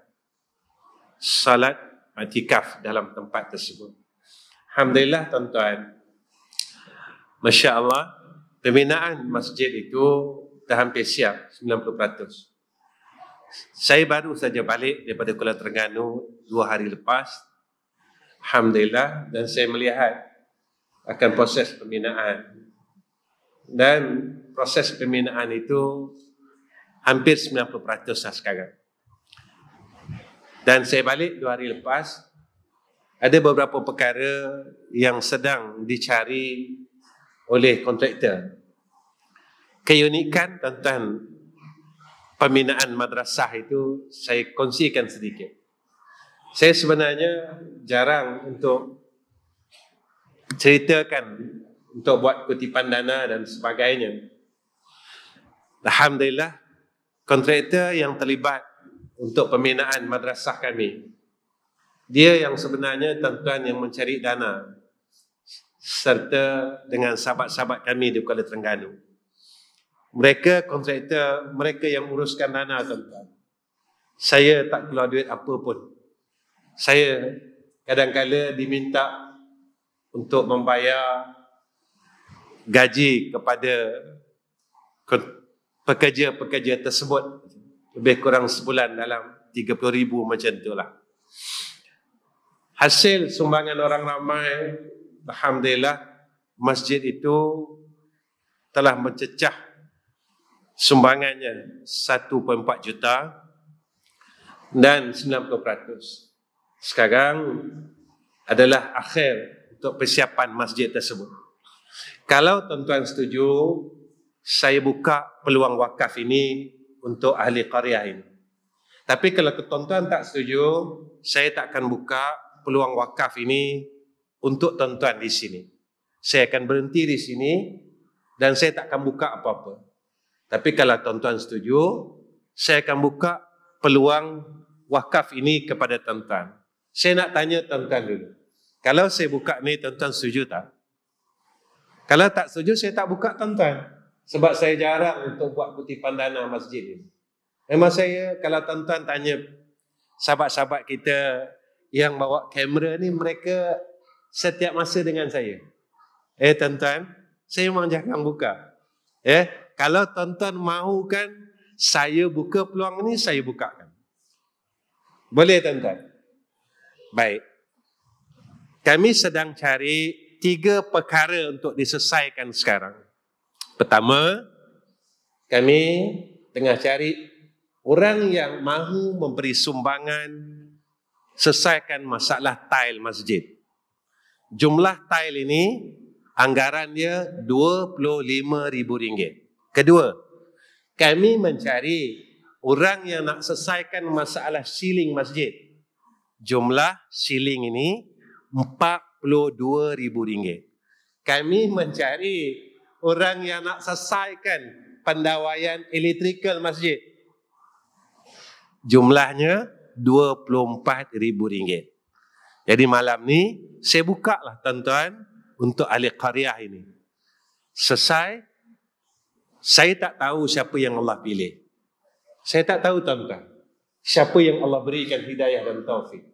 salat atikaf dalam tempat tersebut Alhamdulillah tuan-tuan Masya Allah pembinaan masjid itu dah hampir siap 90% saya baru saja balik daripada Kuala Terengganu dua hari lepas Alhamdulillah dan saya melihat akan proses pembinaan. Dan proses pembinaan itu hampir 90% sah sekarang. Dan saya balik dua hari lepas, ada beberapa perkara yang sedang dicari oleh kontraktor. Keunikan tentang pembinaan madrasah itu saya kongsikan sedikit. Saya sebenarnya jarang untuk ceritakan untuk buat kutipan dana dan sebagainya. Alhamdulillah, kontraktor yang terlibat untuk pembinaan madrasah kami, dia yang sebenarnya tuan-tuan yang mencari dana serta dengan sahabat-sahabat kami di Kuala Terengganu. Mereka kontraktor, mereka yang uruskan dana tuan-tuan. Saya tak keluar duit apa pun saya kadang kadangkala diminta untuk membayar gaji kepada pekerja-pekerja tersebut lebih kurang sebulan dalam 30,000 macam tu lah. Hasil sumbangan orang ramai, Alhamdulillah, masjid itu telah mencecah sumbangannya 1.4 juta dan 90% sekarang adalah akhir untuk persiapan masjid tersebut. Kalau tuan-tuan setuju, saya buka peluang wakaf ini untuk ahli karya ini. Tapi kalau tuan-tuan tak setuju, saya tak akan buka peluang wakaf ini untuk tuan-tuan di sini. Saya akan berhenti di sini dan saya tak akan buka apa-apa. Tapi kalau tuan-tuan setuju, saya akan buka peluang wakaf ini kepada tuan-tuan. Saya nak tanya tuan-tuan dulu. Kalau saya buka ni tuan-tuan setuju tak? Kalau tak setuju saya tak buka tuan-tuan. Sebab saya jarang untuk buat kutipan dana masjid ini. Memang saya kalau tuan-tuan tanya sahabat-sahabat kita yang bawa kamera ni mereka setiap masa dengan saya. Eh tuan-tuan, saya memang jangan buka. Eh, kalau tuan-tuan kan, saya buka peluang ni, saya bukakan. Boleh tuan-tuan? Baik. Kami sedang cari tiga perkara untuk diselesaikan sekarang. Pertama, kami tengah cari orang yang mahu memberi sumbangan selesaikan masalah tile masjid. Jumlah tile ini anggaran dia RM25,000. Kedua, kami mencari orang yang nak selesaikan masalah ceiling masjid jumlah shilling ini rm ringgit. Kami mencari orang yang nak selesaikan pendawaian elektrikal masjid. Jumlahnya rm ringgit. Jadi malam ni saya buka lah tuan-tuan untuk ahli qariah ini. Selesai, saya tak tahu siapa yang Allah pilih. Saya tak tahu tuan-tuan. Siapa yang Allah berikan hidayah dan taufik.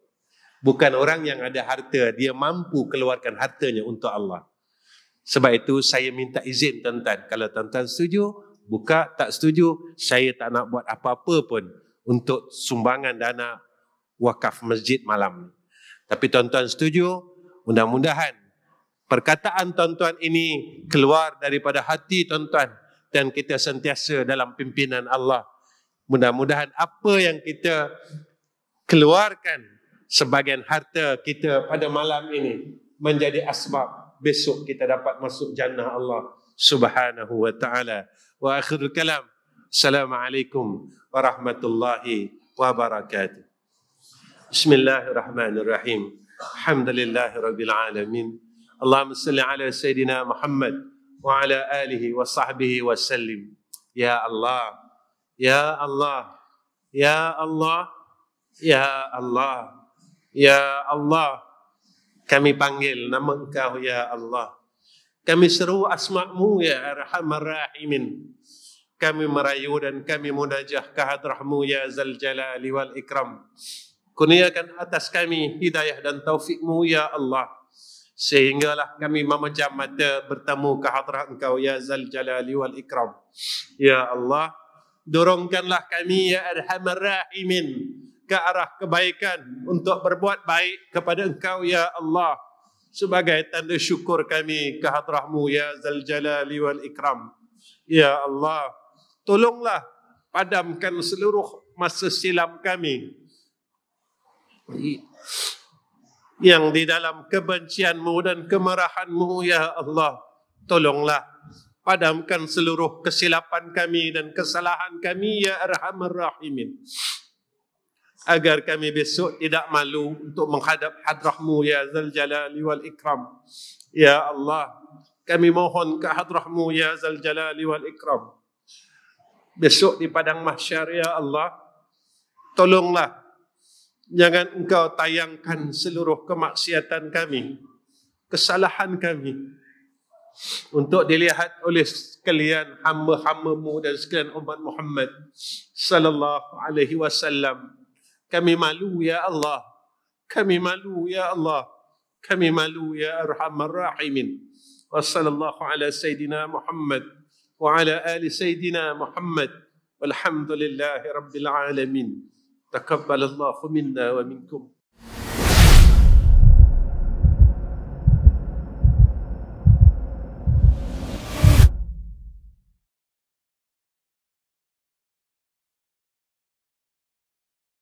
Bukan orang yang ada harta, dia mampu keluarkan hartanya untuk Allah. Sebab itu saya minta izin tuan-tuan. Kalau tuan-tuan setuju, buka. Tak setuju, saya tak nak buat apa-apa pun untuk sumbangan dana wakaf masjid malam. Tapi tuan-tuan setuju, mudah-mudahan perkataan tuan-tuan ini keluar daripada hati tuan-tuan dan kita sentiasa dalam pimpinan Allah. Mudah-mudahan apa yang kita keluarkan sebagian harta kita pada malam ini menjadi asbab besok kita dapat masuk jannah Allah Subhanahu wa taala. Wa akhir kalam. Assalamualaikum warahmatullahi wabarakatuh. Bismillahirrahmanirrahim. Alhamdulillahirabbil alamin. Allahumma salli ala sayidina Muhammad wa ala alihi wa sahbihi wa sallim. Ya Allah. Ya Allah. Ya Allah. Ya Allah. Ya Allah. Ya Allah, kami panggil nama engkau Ya Allah. Kami seru asma'mu Ya Arhamar Rahimin. Kami merayu dan kami munajah kehadrahmu Ya Zal Jalali Wal Ikram. Kuniakan atas kami hidayah dan taufikmu Ya Allah. Sehinggalah kami memejam mata bertemu kehadrah engkau Ya Zal Jalali Wal Ikram. Ya Allah, dorongkanlah kami Ya Arhamar Rahimin ke arah kebaikan untuk berbuat baik kepada engkau ya Allah sebagai tanda syukur kami ke hadrahmu ya zal jalali wal ikram ya Allah tolonglah padamkan seluruh masa silam kami yang di dalam kebencianmu dan kemarahanmu ya Allah tolonglah padamkan seluruh kesilapan kami dan kesalahan kami ya arhamar rahimin agar kami besok tidak malu untuk menghadap hadrahmu ya zal jalali wal ikram ya Allah kami mohon ke hadrahmu ya zal jalali wal ikram besok di padang mahsyar ya Allah tolonglah jangan engkau tayangkan seluruh kemaksiatan kami kesalahan kami untuk dilihat oleh sekalian hamba-hambamu dan sekalian umat Muhammad sallallahu alaihi wasallam Kami malu ya Allah. Kami malu ya Allah. Kami malu ya Arhamar Rahimin. Wassallallahu ala Sayyidina Muhammad wa ala ali Sayyidina Muhammad. Walhamdulillahi Rabbil Alamin. تقبل الله منا ومنكم